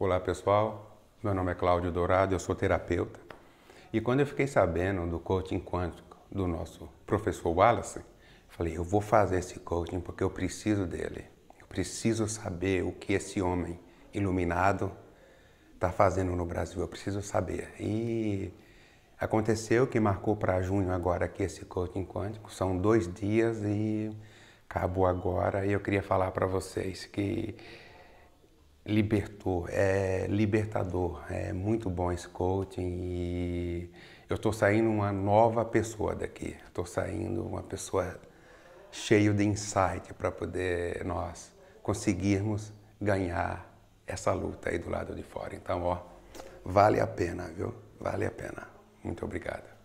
Olá pessoal, meu nome é Cláudio Dourado, eu sou terapeuta. E quando eu fiquei sabendo do coaching quântico do nosso professor Wallace, falei, eu vou fazer esse coaching porque eu preciso dele. Eu preciso saber o que esse homem iluminado está fazendo no Brasil, eu preciso saber. E aconteceu que marcou para junho agora aqui esse coaching quântico, são dois dias e acabou agora. E eu queria falar para vocês que libertou, é libertador, é muito bom esse coaching e eu estou saindo uma nova pessoa daqui, estou saindo uma pessoa cheio de insight para poder nós conseguirmos ganhar essa luta aí do lado de fora. Então, ó, vale a pena, viu? Vale a pena. Muito obrigado.